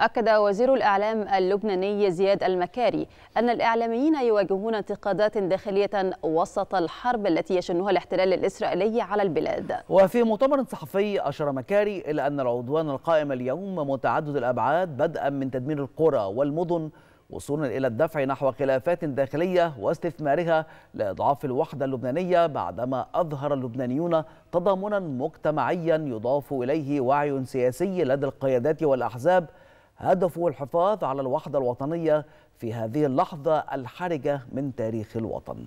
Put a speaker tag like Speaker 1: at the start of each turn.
Speaker 1: أكد وزير الإعلام اللبناني زياد المكاري أن الإعلاميين يواجهون انتقادات داخلية وسط الحرب التي يشنها الاحتلال الإسرائيلي على البلاد
Speaker 2: وفي مؤتمر صحفي أشار مكاري إلى أن العدوان القائم اليوم متعدد الأبعاد بدءا من تدمير القرى والمدن وصولا إلى الدفع نحو خلافات داخلية واستثمارها لإضعاف الوحدة اللبنانية بعدما أظهر اللبنانيون تضامنا مجتمعيا يضاف إليه وعي سياسي لدى القيادات والأحزاب هدفه الحفاظ على الوحدة الوطنية في هذه اللحظة الحرجة من تاريخ الوطن